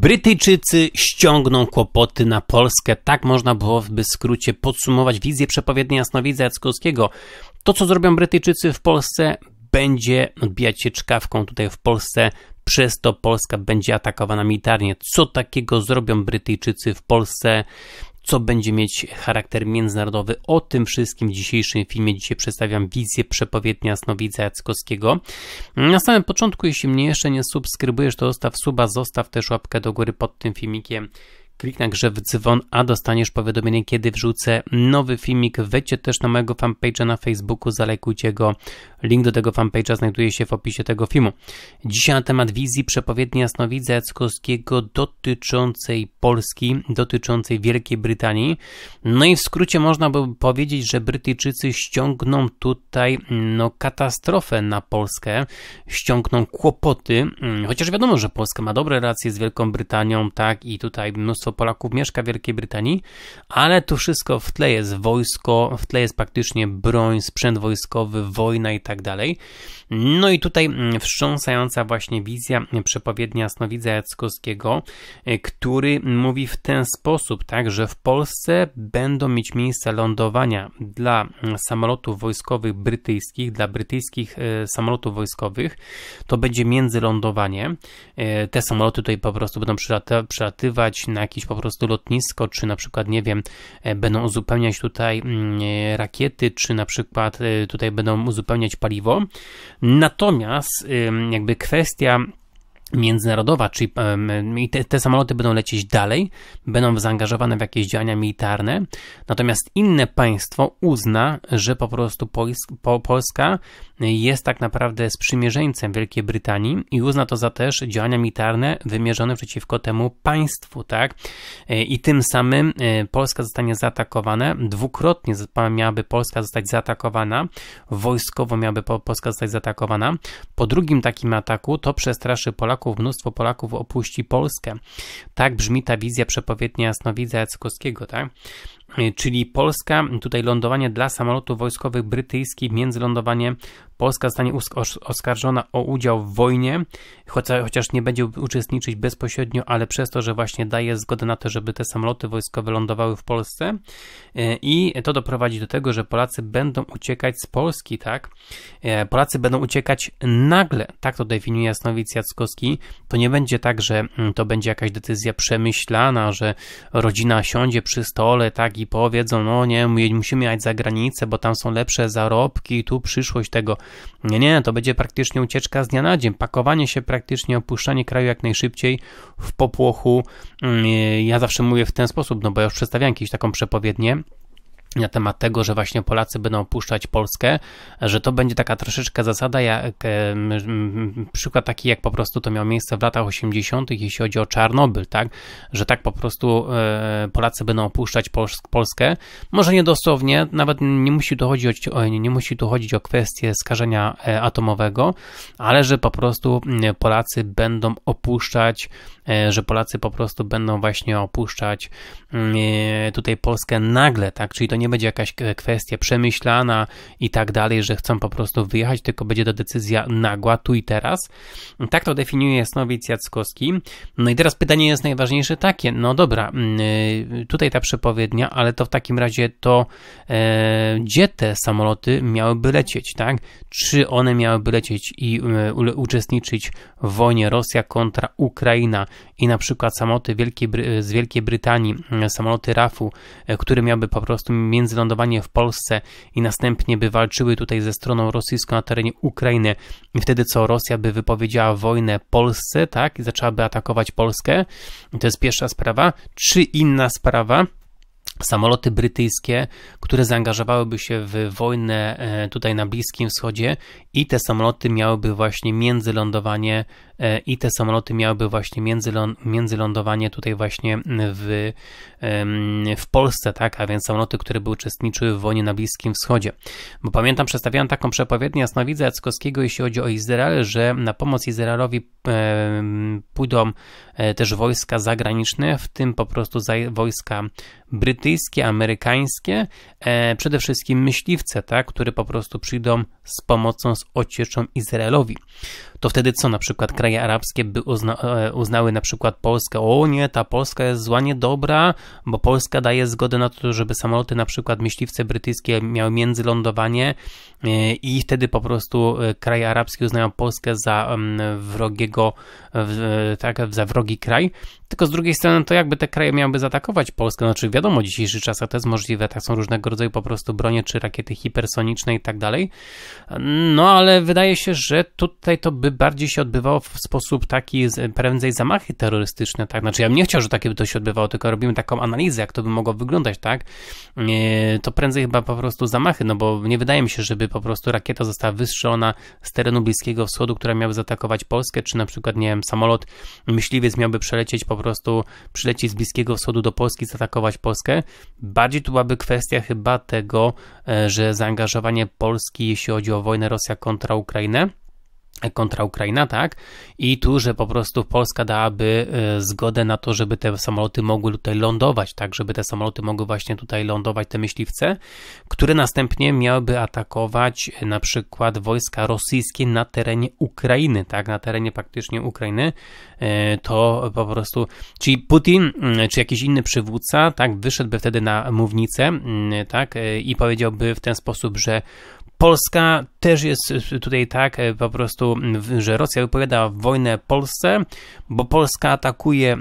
Brytyjczycy ściągną kłopoty na Polskę. Tak można byłoby w skrócie podsumować wizję przepowiedni Jasnowidza Jackowskiego. To, co zrobią Brytyjczycy w Polsce, będzie odbijać się czkawką tutaj w Polsce. Przez to Polska będzie atakowana militarnie. Co takiego zrobią Brytyjczycy w Polsce? co będzie mieć charakter międzynarodowy. O tym wszystkim w dzisiejszym filmie dzisiaj przedstawiam wizję przepowiednia Snowidza Jackowskiego. Na samym początku, jeśli mnie jeszcze nie subskrybujesz, to zostaw suba, zostaw też łapkę do góry pod tym filmikiem. Kliknij na grze w dzwon, a dostaniesz powiadomienie, kiedy wrzucę nowy filmik. Wejdźcie też na mojego fanpage'a na Facebooku, zalajkujcie go. Link do tego fanpage'a znajduje się w opisie tego filmu. Dzisiaj na temat wizji przepowiedni Jasnowidza Jackowskiego dotyczącej Polski, dotyczącej Wielkiej Brytanii. No i w skrócie można by powiedzieć, że Brytyjczycy ściągną tutaj no, katastrofę na Polskę, ściągną kłopoty, mm, chociaż wiadomo, że Polska ma dobre relacje z Wielką Brytanią, tak, i tutaj mnóstwo Polaków mieszka w Wielkiej Brytanii, ale tu wszystko w tle jest wojsko, w tle jest praktycznie broń, sprzęt wojskowy, wojna i tak dalej. No i tutaj mm, wstrząsająca właśnie wizja przepowiednia Snowidza Jackowskiego, e, który mówi w ten sposób, tak, że w Polsce będą mieć miejsce lądowania dla mm, samolotów wojskowych brytyjskich, dla brytyjskich e, samolotów wojskowych. To będzie międzylądowanie. E, te samoloty tutaj po prostu będą przelatywać na jakiś jakieś po prostu lotnisko, czy na przykład, nie wiem, e, będą uzupełniać tutaj mm, e, rakiety, czy na przykład e, tutaj będą uzupełniać paliwo. Natomiast jakby kwestia międzynarodowa, czyli te, te, samoloty będą lecieć dalej, będą zaangażowane w jakieś działania militarne, natomiast inne państwo uzna, że po prostu Polska jest tak naprawdę sprzymierzeńcem Wielkiej Brytanii i uzna to za też działania militarne wymierzone przeciwko temu państwu, tak? E, I tym samym e, Polska zostanie zaatakowana, dwukrotnie miałaby Polska zostać zaatakowana, wojskowo miałaby Polska zostać zaatakowana. Po drugim takim ataku to przestraszy Polaków, Polaków, mnóstwo Polaków opuści Polskę. Tak brzmi ta wizja przepowiednia Jasnowidza Jackowskiego, tak? E, czyli Polska, tutaj lądowanie dla samolotów wojskowych brytyjskich, międzylądowanie. Polska zostanie oskarżona o udział w wojnie, chociaż nie będzie uczestniczyć bezpośrednio, ale przez to, że właśnie daje zgodę na to, żeby te samoloty wojskowe lądowały w Polsce e, i to doprowadzi do tego, że Polacy będą uciekać z Polski, tak? E, Polacy będą uciekać nagle, tak to definiuje Jasnowic Jackowski. To nie będzie tak, że mm, to będzie jakaś decyzja przemyślana, że rodzina siądzie przy stole, tak? i powiedzą, no nie, musimy jechać za granicę, bo tam są lepsze zarobki, tu przyszłość tego. Nie, nie, to będzie praktycznie ucieczka z dnia na dzień, pakowanie się praktycznie, opuszczanie kraju jak najszybciej w popłochu. Mm, ja zawsze mówię w ten sposób, no bo ja już przedstawiam kiedyś taką przepowiednię, na temat tego, że właśnie Polacy będą opuszczać Polskę, że to będzie taka troszeczkę zasada, jak e, przykład taki, jak po prostu to miało miejsce w latach 80., jeśli chodzi o Czarnobyl, tak, że tak po prostu e, Polacy będą opuszczać Polskę. Może niedosłownie, nawet nie musi tu chodzić o, e, nie musi tu chodzić o kwestię skażenia atomowego, ale że po prostu Polacy będą opuszczać, że Polacy po prostu będą właśnie opuszczać tutaj Polskę nagle, tak, czyli to nie będzie jakaś kwestia przemyślana i tak dalej, że chcą po prostu wyjechać, tylko będzie to decyzja nagła, tu i teraz. Tak to definiuje Snowic Jackowski. No i teraz pytanie jest najważniejsze takie, no dobra, mm, y, tutaj ta przepowiednia, ale to w takim razie to e, gdzie te samoloty miałyby lecieć, tak? Czy one miałyby lecieć i e, uczestniczyć w wojnie Rosja kontra Ukraina i na przykład samoloty Wielkiej, z Wielkiej Brytanii, mm, samoloty RAF-u, e, które miałyby po prostu międzylądowanie w Polsce i następnie by walczyły tutaj ze stroną rosyjską na terenie Ukrainy i wtedy co Rosja by wypowiedziała wojnę Polsce, tak, i zaczęłaby atakować Polskę. I to jest pierwsza sprawa. Czy inna sprawa? samoloty brytyjskie, które zaangażowałyby się w wojnę e, tutaj na Bliskim Wschodzie i te samoloty miałyby właśnie międzylądowanie e, i te samoloty miałyby właśnie międzylądowanie tutaj właśnie w, w Polsce, tak, a więc samoloty, które by uczestniczyły w wojnie na Bliskim Wschodzie. Bo pamiętam, przedstawiałem taką przepowiednię Jasnowidza Jackowskiego, jeśli chodzi o Izrael, że na pomoc Izraelowi pójdą e, też wojska zagraniczne, w tym po prostu wojska brytyjskie, amerykańskie, e, przede wszystkim myśliwce, tak, które po prostu przyjdą z pomocą, z ocieczą Izraelowi. To wtedy co na przykład kraje arabskie by uzna, e, uznały na przykład Polskę, o nie, ta Polska jest zła, niedobra, bo Polska daje zgodę na to, żeby samoloty na przykład myśliwce brytyjskie miały międzylądowanie e, i wtedy po prostu e, kraje arabskie uznają Polskę za m, mm, wrogiego, w, e, tak, za wrogi kraj. Tylko z drugiej strony to jakby te kraje miałyby zaatakować Polskę, znaczy wiadomo, wiadomo, dzisiejszy czas to jest możliwe, tak są różnego rodzaju po prostu bronie czy rakiety hipersoniczne i tak dalej. No ale wydaje się, że tutaj to by bardziej się odbywało w sposób taki prędzej zamachy terrorystyczne, tak? Znaczy ja bym nie chciał, że takie by to się odbywało, tylko robimy taką analizę, jak to by mogło wyglądać, tak? To prędzej chyba po prostu zamachy, no bo nie wydaje mi się, żeby po prostu rakieta została wystrzelona z terenu Bliskiego Wschodu, która miałaby zaatakować Polskę, czy na przykład, nie wiem, samolot, myśliwiec miałby przelecieć po prostu, przylecieć z Bliskiego Wschodu do Polski, zaatakować Polskę Polskę. Bardziej tu byłaby kwestia chyba tego, e, że zaangażowanie Polski, jeśli chodzi o wojnę Rosja kontra Ukrainę, kontra Ukraina, tak? I tu, że po prostu Polska dałaby e, zgodę na to, żeby te samoloty mogły tutaj lądować, tak? Żeby te samoloty mogły właśnie tutaj lądować, te myśliwce, które następnie miałyby atakować e, na przykład wojska rosyjskie na terenie Ukrainy, tak? Na terenie praktycznie Ukrainy. E, to po prostu, czyli Putin, mm, czy jakiś inny przywódca, tak? Wyszedłby wtedy na mównicę, mm, tak? I powiedziałby w ten sposób, że Polska też jest tutaj tak e, po prostu, że Rosja wypowiada wojnę Polsce, bo Polska atakuje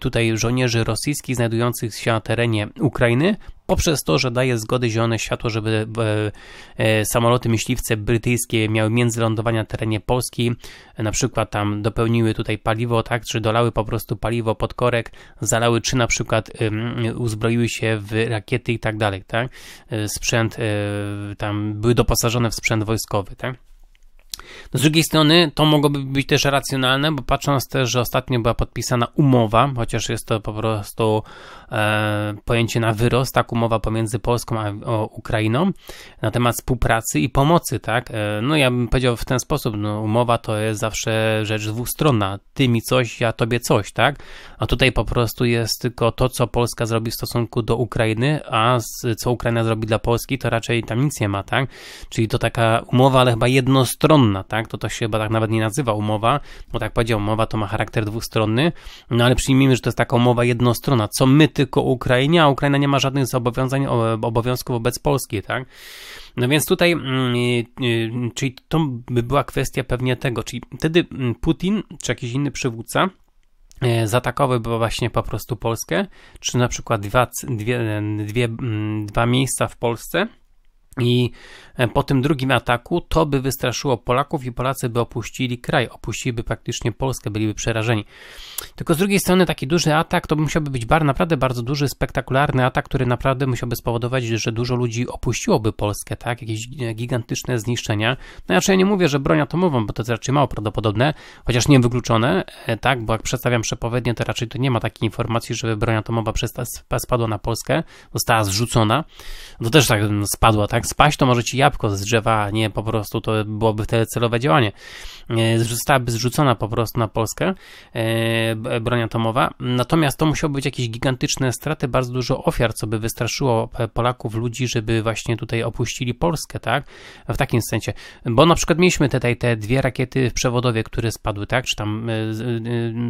tutaj żołnierzy rosyjskich znajdujących się na terenie Ukrainy poprzez to, że daje zgody zielone światło, żeby e, e, samoloty myśliwce brytyjskie miały międzylądowania na terenie Polski, na przykład tam dopełniły tutaj paliwo, tak, czy dolały po prostu paliwo pod korek, zalały, czy na przykład uzbroiły się w rakiety i tak dalej, tak, e, sprzęt, tam były doposażone w sprzęt wojskowy, tak. No, z drugiej strony to mogłoby być też racjonalne, bo patrząc też, że ostatnio była podpisana umowa, chociaż jest to po prostu e, pojęcie na wyrost, tak, umowa pomiędzy Polską a Ukrainą na temat współpracy i pomocy, tak? E, no ja bym powiedział w ten sposób, no, umowa to jest zawsze rzecz dwustronna, ty mi coś, ja tobie coś, tak? A tutaj po prostu jest tylko to, co Polska zrobi w stosunku do Ukrainy, a z, co Ukraina zrobi dla Polski, to raczej tam nic nie ma, tak? Czyli to taka umowa, ale chyba jednostronna, dwustronna, tak? To to się chyba tak nawet nie nazywa umowa, bo tak powiedział, umowa to ma charakter dwustronny, no ale przyjmijmy, że to jest taka umowa jednostronna, co my tylko Ukrainie, a Ukraina nie ma żadnych zobowiązań, obowiązków wobec Polski, tak? No więc tutaj, mm, y, y, czyli to by była kwestia pewnie tego, czyli wtedy mm, Putin czy jakiś inny przywódca e, zaatakowałby właśnie po prostu Polskę, czy na przykład dwa, dwie, dwie, mm, dwa miejsca w Polsce, i e, po tym drugim ataku to by wystraszyło Polaków i Polacy by opuścili kraj, opuściliby praktycznie Polskę, byliby przerażeni. Tylko z drugiej strony taki duży atak to musiałby być bar, naprawdę bardzo duży, spektakularny atak, który naprawdę musiałby spowodować, że dużo ludzi opuściłoby Polskę, tak? Jakieś gigantyczne zniszczenia. No znaczy ja nie mówię, że broń atomową, bo to jest raczej mało prawdopodobne, chociaż nie wykluczone, e, tak? Bo jak przedstawiam przepowiednie, to raczej to nie ma takiej informacji, żeby broń atomowa spadła na Polskę, została zrzucona. No to też tak no, spadła, tak? jak spaść, to może ci jabłko z drzewa, nie po prostu to byłoby wtedy celowe działanie. E, zostałaby zrzucona po prostu na Polskę e, broń atomowa. Natomiast to musiało być jakieś gigantyczne straty, bardzo dużo ofiar, co by wystraszyło e, Polaków, ludzi, żeby właśnie tutaj opuścili Polskę, tak? W takim sensie. Bo na przykład mieliśmy tutaj te dwie rakiety w przewodowie, które spadły, tak? Czy tam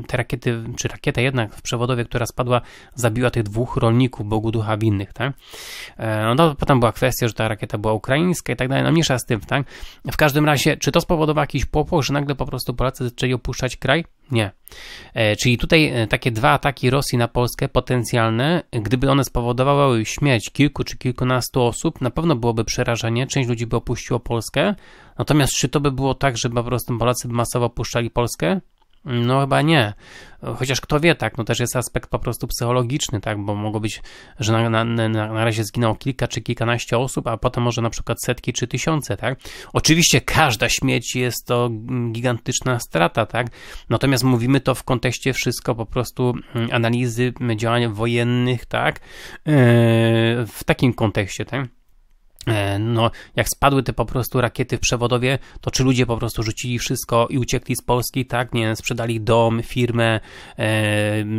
te rakiety, czy rakieta jednak w przewodowie, która spadła, zabiła tych dwóch rolników, Bogu ducha winnych, tak? No to potem była kwestia, że ta rakieta była ukraińska i tak dalej, no mniejsza z tym, tak? W każdym razie, czy to spowodowało jakiś popłoch, że nagle po prostu Polacy zaczęli opuszczać kraj? Nie. E, czyli tutaj e, takie dwa ataki Rosji na Polskę potencjalne, gdyby one spowodowały śmierć kilku czy kilkunastu osób, na pewno byłoby przerażenie, część ludzi by opuściło Polskę. Natomiast czy to by było tak, że po prostu Polacy masowo opuszczali Polskę? No chyba nie. Chociaż kto wie, tak, no też jest aspekt po prostu psychologiczny, tak, bo mogło być, że na, na, na, na razie zginęło kilka czy kilkanaście osób, a potem może na przykład setki czy tysiące, tak. Oczywiście każda śmierć jest to gigantyczna strata, tak, natomiast mówimy to w kontekście wszystko po prostu mm, analizy mm, działań wojennych, tak, e, w takim kontekście, tak. E, no, jak spadły te po prostu rakiety w przewodowie, to czy ludzie po prostu rzucili wszystko i uciekli z Polski, tak? Nie, sprzedali dom, firmę, e,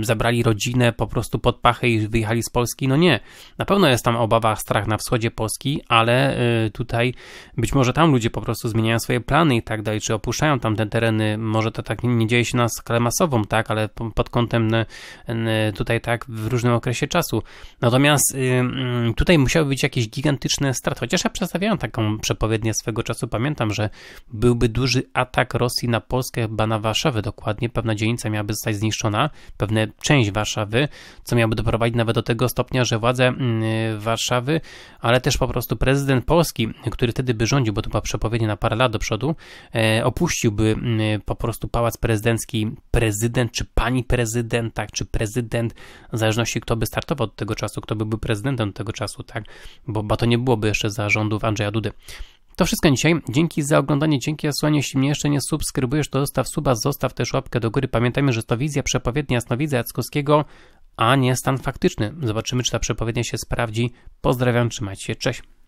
zabrali rodzinę po prostu pod pachę i wyjechali z Polski? No nie. Na pewno jest tam obawa, strach na wschodzie Polski, ale e, tutaj być może tam ludzie po prostu zmieniają swoje plany i tak dalej, czy opuszczają tam te tereny. Może to tak nie dzieje się na skalę masową, tak? Ale pod kątem e, tutaj tak w różnym okresie czasu. Natomiast y, mm, tutaj musiały być jakieś gigantyczne strachy kart, chociaż ja przedstawiałem taką przepowiednię swego czasu. Pamiętam, że byłby duży atak Rosji na Polskę, chyba na Warszawę dokładnie. Pewna dzielnica miałaby zostać zniszczona, pewna część Warszawy, co miałoby doprowadzić nawet do tego stopnia, że władze mm, Warszawy, ale też po prostu prezydent Polski, który wtedy by rządził, bo to była przepowiednia na parę lat do przodu, e, opuściłby mm, po prostu pałac prezydencki prezydent, czy pani prezydent, tak, czy prezydent, w zależności kto by startował od tego czasu, kto by był prezydentem tego czasu, tak, bo, bo to nie byłoby jeszcze jeszcze za rządów Andrzeja Dudy. To wszystko dzisiaj. Dzięki za oglądanie, dzięki za słuchanie. Jeśli mnie jeszcze nie subskrybujesz, to zostaw suba, zostaw też łapkę do góry. Pamiętajmy, że to wizja przepowiednia Jasnowidza Jackowskiego, a nie stan faktyczny. Zobaczymy, czy ta przepowiednia się sprawdzi. Pozdrawiam, trzymajcie się, cześć.